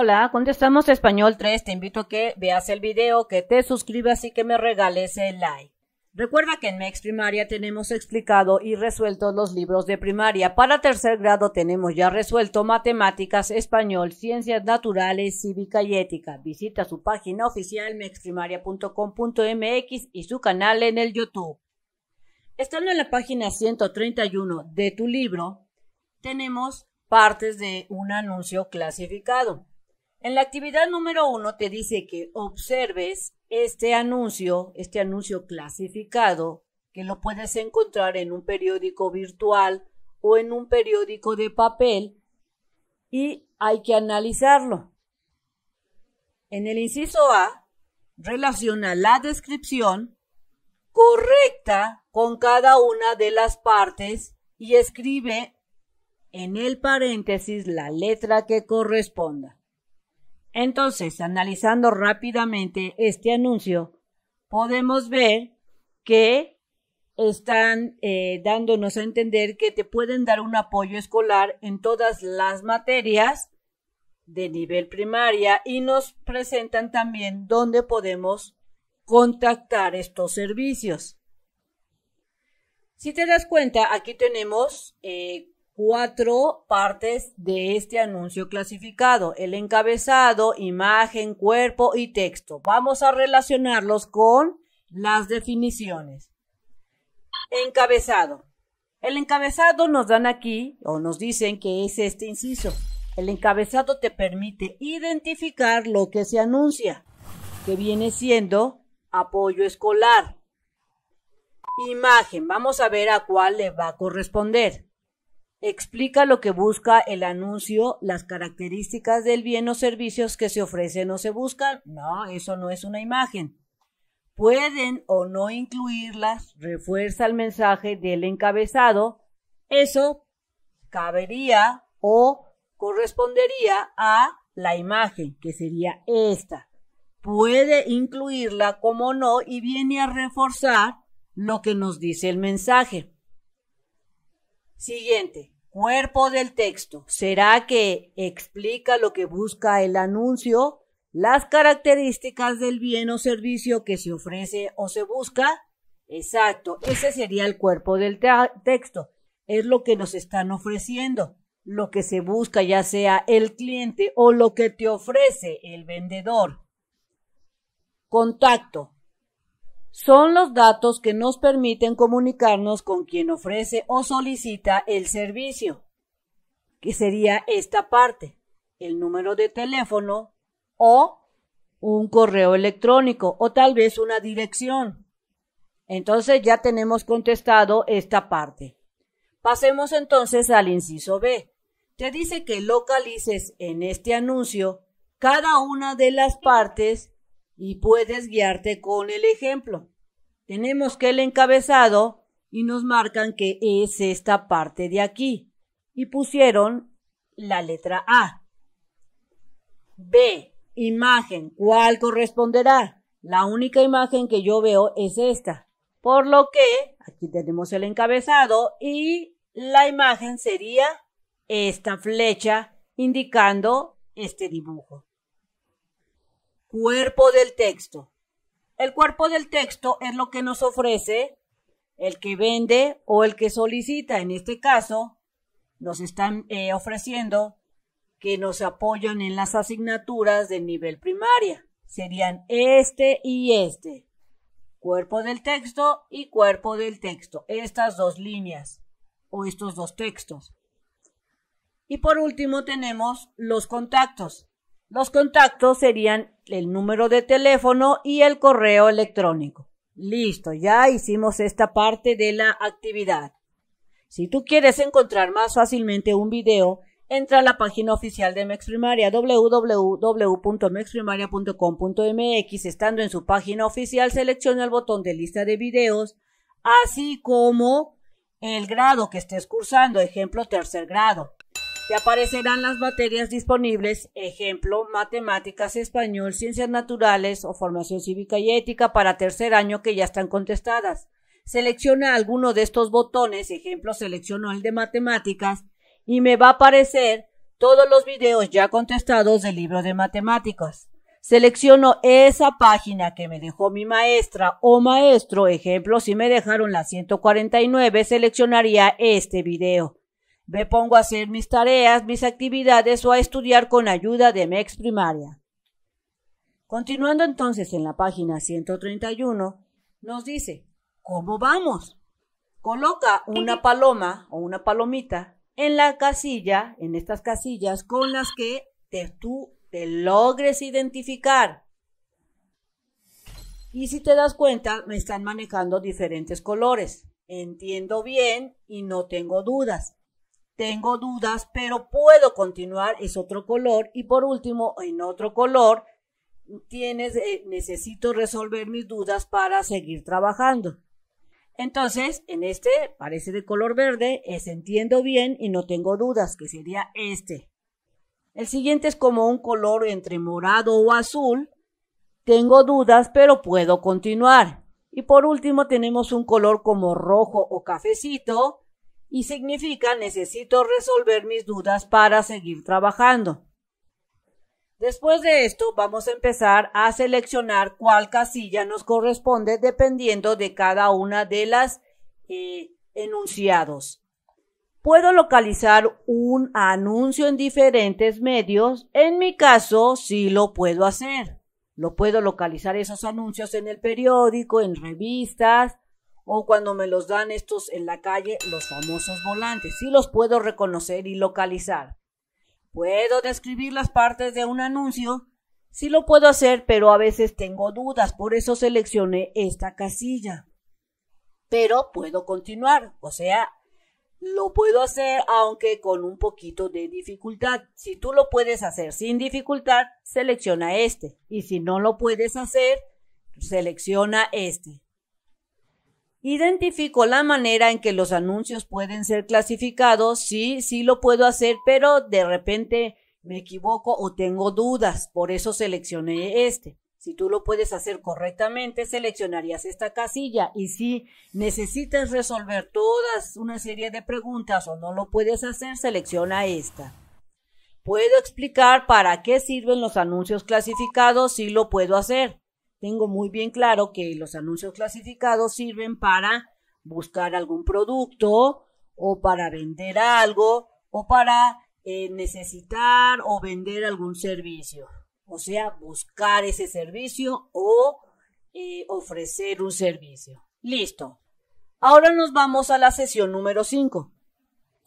Hola, contestamos español 3. Te invito a que veas el video, que te suscribas y que me regales el like. Recuerda que en MEX Primaria tenemos explicado y resuelto los libros de primaria. Para tercer grado tenemos ya resuelto matemáticas, español, ciencias naturales, cívica y ética. Visita su página oficial mexprimaria.com.mx y su canal en el YouTube. Estando en la página 131 de tu libro, tenemos partes de un anuncio clasificado. En la actividad número uno te dice que observes este anuncio, este anuncio clasificado, que lo puedes encontrar en un periódico virtual o en un periódico de papel y hay que analizarlo. En el inciso A, relaciona la descripción correcta con cada una de las partes y escribe en el paréntesis la letra que corresponda. Entonces, analizando rápidamente este anuncio, podemos ver que están eh, dándonos a entender que te pueden dar un apoyo escolar en todas las materias de nivel primaria y nos presentan también dónde podemos contactar estos servicios. Si te das cuenta, aquí tenemos eh, cuatro partes de este anuncio clasificado, el encabezado, imagen, cuerpo y texto. Vamos a relacionarlos con las definiciones. Encabezado. El encabezado nos dan aquí o nos dicen que es este inciso. El encabezado te permite identificar lo que se anuncia, que viene siendo apoyo escolar. Imagen, vamos a ver a cuál le va a corresponder. Explica lo que busca el anuncio, las características del bien o servicios que se ofrecen o se buscan. No, eso no es una imagen. Pueden o no incluirlas, refuerza el mensaje del encabezado. Eso cabería o correspondería a la imagen, que sería esta. Puede incluirla como no y viene a reforzar lo que nos dice el mensaje. Siguiente. Cuerpo del texto. ¿Será que explica lo que busca el anuncio? Las características del bien o servicio que se ofrece o se busca. Exacto, ese sería el cuerpo del texto. Es lo que nos están ofreciendo, lo que se busca, ya sea el cliente o lo que te ofrece el vendedor. Contacto son los datos que nos permiten comunicarnos con quien ofrece o solicita el servicio, que sería esta parte, el número de teléfono o un correo electrónico o tal vez una dirección. Entonces ya tenemos contestado esta parte. Pasemos entonces al inciso B. Te dice que localices en este anuncio cada una de las partes y puedes guiarte con el ejemplo. Tenemos que el encabezado y nos marcan que es esta parte de aquí y pusieron la letra A. B, imagen, ¿cuál corresponderá? La única imagen que yo veo es esta. Por lo que aquí tenemos el encabezado y la imagen sería esta flecha indicando este dibujo. Cuerpo del texto. El cuerpo del texto es lo que nos ofrece el que vende o el que solicita. En este caso, nos están eh, ofreciendo que nos apoyan en las asignaturas de nivel primaria. Serían este y este. Cuerpo del texto y cuerpo del texto. Estas dos líneas o estos dos textos. Y por último tenemos los contactos. Los contactos serían el número de teléfono y el correo electrónico. Listo, ya hicimos esta parte de la actividad. Si tú quieres encontrar más fácilmente un video, entra a la página oficial de Primaria, www.mexprimaria.com.mx. Estando en su página oficial, selecciona el botón de lista de videos, así como el grado que estés cursando, ejemplo tercer grado. Te aparecerán las materias disponibles, ejemplo, matemáticas, español, ciencias naturales o formación cívica y ética para tercer año que ya están contestadas. Selecciona alguno de estos botones, ejemplo, selecciono el de matemáticas y me va a aparecer todos los videos ya contestados del libro de matemáticas. Selecciono esa página que me dejó mi maestra o maestro. Ejemplo, si me dejaron la 149, seleccionaría este video. Me pongo a hacer mis tareas, mis actividades o a estudiar con ayuda de mi ex primaria. Continuando entonces en la página 131, nos dice, ¿cómo vamos? Coloca una paloma o una palomita en la casilla, en estas casillas con las que tú te logres identificar. Y si te das cuenta, me están manejando diferentes colores. Entiendo bien y no tengo dudas tengo dudas, pero puedo continuar, es otro color. Y por último, en otro color, tienes, eh, necesito resolver mis dudas para seguir trabajando. Entonces, en este parece de color verde, es entiendo bien y no tengo dudas, que sería este. El siguiente es como un color entre morado o azul. Tengo dudas, pero puedo continuar. Y por último tenemos un color como rojo o cafecito y significa necesito resolver mis dudas para seguir trabajando. Después de esto vamos a empezar a seleccionar cuál casilla nos corresponde dependiendo de cada una de las eh, enunciados. Puedo localizar un anuncio en diferentes medios. En mi caso, sí lo puedo hacer. Lo puedo localizar esos anuncios en el periódico, en revistas, o cuando me los dan estos en la calle, los famosos volantes. Sí los puedo reconocer y localizar. Puedo describir las partes de un anuncio. Sí lo puedo hacer, pero a veces tengo dudas, por eso seleccioné esta casilla. Pero puedo continuar, o sea, lo puedo hacer aunque con un poquito de dificultad. Si tú lo puedes hacer sin dificultad, selecciona este. Y si no lo puedes hacer, selecciona este. Identifico la manera en que los anuncios pueden ser clasificados. Sí, sí lo puedo hacer, pero de repente me equivoco o tengo dudas. Por eso seleccioné este. Si tú lo puedes hacer correctamente, seleccionarías esta casilla. Y si necesitas resolver todas una serie de preguntas o no lo puedes hacer, selecciona esta. ¿Puedo explicar para qué sirven los anuncios clasificados? Sí lo puedo hacer tengo muy bien claro que los anuncios clasificados sirven para buscar algún producto o para vender algo o para eh, necesitar o vender algún servicio. O sea, buscar ese servicio o eh, ofrecer un servicio. Listo. Ahora nos vamos a la sesión número 5.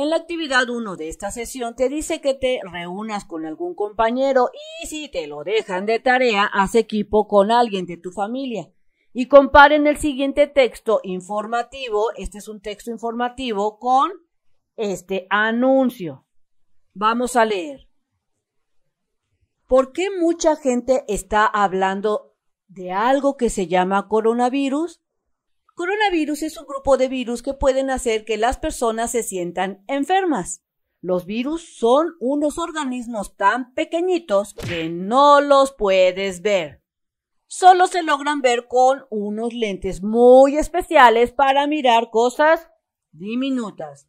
En la actividad 1 de esta sesión te dice que te reúnas con algún compañero y si te lo dejan de tarea, haz equipo con alguien de tu familia. Y comparen el siguiente texto informativo, este es un texto informativo, con este anuncio. Vamos a leer. ¿Por qué mucha gente está hablando de algo que se llama coronavirus? Coronavirus es un grupo de virus que pueden hacer que las personas se sientan enfermas. Los virus son unos organismos tan pequeñitos que no los puedes ver. Solo se logran ver con unos lentes muy especiales para mirar cosas diminutas.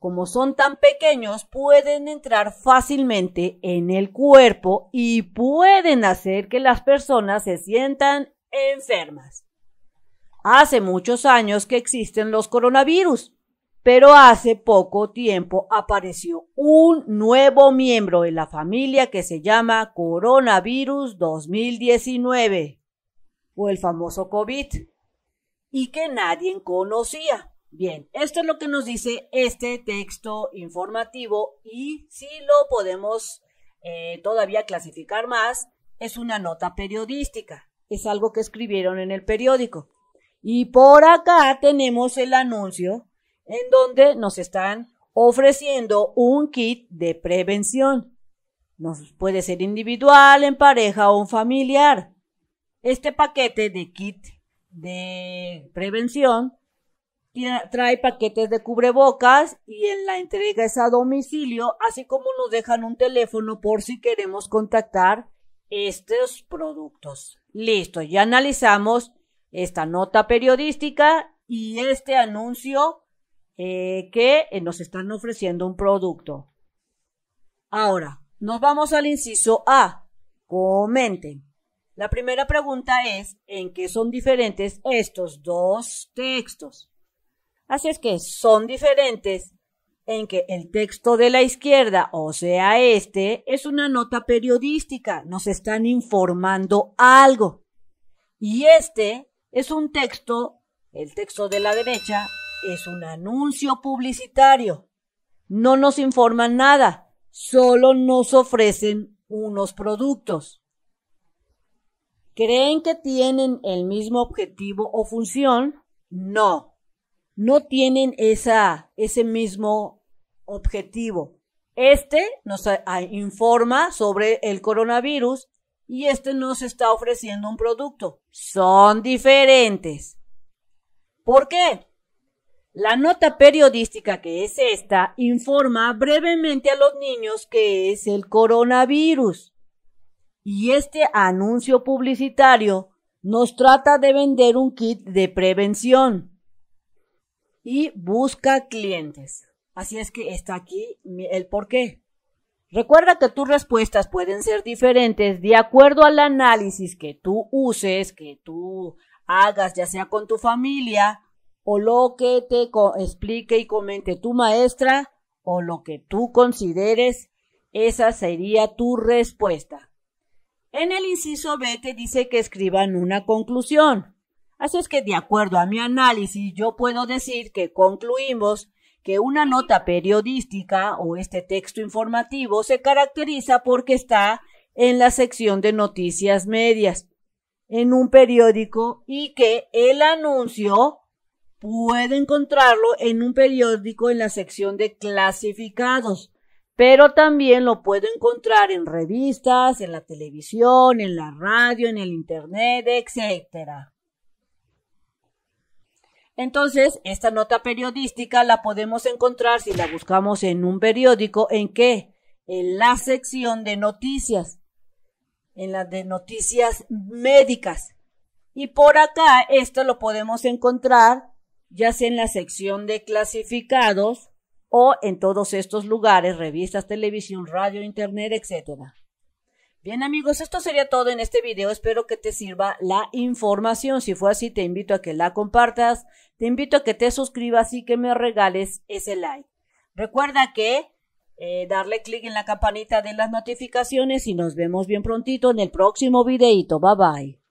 Como son tan pequeños, pueden entrar fácilmente en el cuerpo y pueden hacer que las personas se sientan enfermas. Hace muchos años que existen los coronavirus, pero hace poco tiempo apareció un nuevo miembro de la familia que se llama Coronavirus 2019 o el famoso COVID y que nadie conocía. Bien, esto es lo que nos dice este texto informativo y si lo podemos eh, todavía clasificar más, es una nota periodística, es algo que escribieron en el periódico. Y por acá tenemos el anuncio en donde nos están ofreciendo un kit de prevención. Nos puede ser individual, en pareja o en familiar. Este paquete de kit de prevención trae paquetes de cubrebocas y en la entrega es a domicilio, así como nos dejan un teléfono por si queremos contactar estos productos. Listo, ya analizamos esta nota periodística y este anuncio eh, que eh, nos están ofreciendo un producto. Ahora, nos vamos al inciso A. Comenten. La primera pregunta es, ¿en qué son diferentes estos dos textos? Así es que son diferentes en que el texto de la izquierda, o sea, este, es una nota periodística, nos están informando algo. Y este es un texto, el texto de la derecha, es un anuncio publicitario. No nos informan nada, solo nos ofrecen unos productos. ¿Creen que tienen el mismo objetivo o función? No, no tienen esa, ese mismo objetivo. Este nos informa sobre el coronavirus y este nos está ofreciendo un producto. Son diferentes. ¿Por qué? La nota periodística que es esta informa brevemente a los niños que es el coronavirus. Y este anuncio publicitario nos trata de vender un kit de prevención y busca clientes. Así es que está aquí el por qué. Recuerda que tus respuestas pueden ser diferentes de acuerdo al análisis que tú uses, que tú hagas, ya sea con tu familia, o lo que te explique y comente tu maestra, o lo que tú consideres, esa sería tu respuesta. En el inciso B te dice que escriban una conclusión. Así es que de acuerdo a mi análisis yo puedo decir que concluimos que una nota periodística o este texto informativo se caracteriza porque está en la sección de noticias medias en un periódico y que el anuncio puede encontrarlo en un periódico en la sección de clasificados, pero también lo puede encontrar en revistas, en la televisión, en la radio, en el internet, etcétera. Entonces, esta nota periodística la podemos encontrar si la buscamos en un periódico, ¿en qué? En la sección de noticias, en la de noticias médicas. Y por acá, esto lo podemos encontrar ya sea en la sección de clasificados o en todos estos lugares, revistas, televisión, radio, internet, etcétera. Bien amigos, esto sería todo en este video. Espero que te sirva la información. Si fue así, te invito a que la compartas, te invito a que te suscribas y que me regales ese like. Recuerda que eh, darle clic en la campanita de las notificaciones y nos vemos bien prontito en el próximo videito. Bye bye.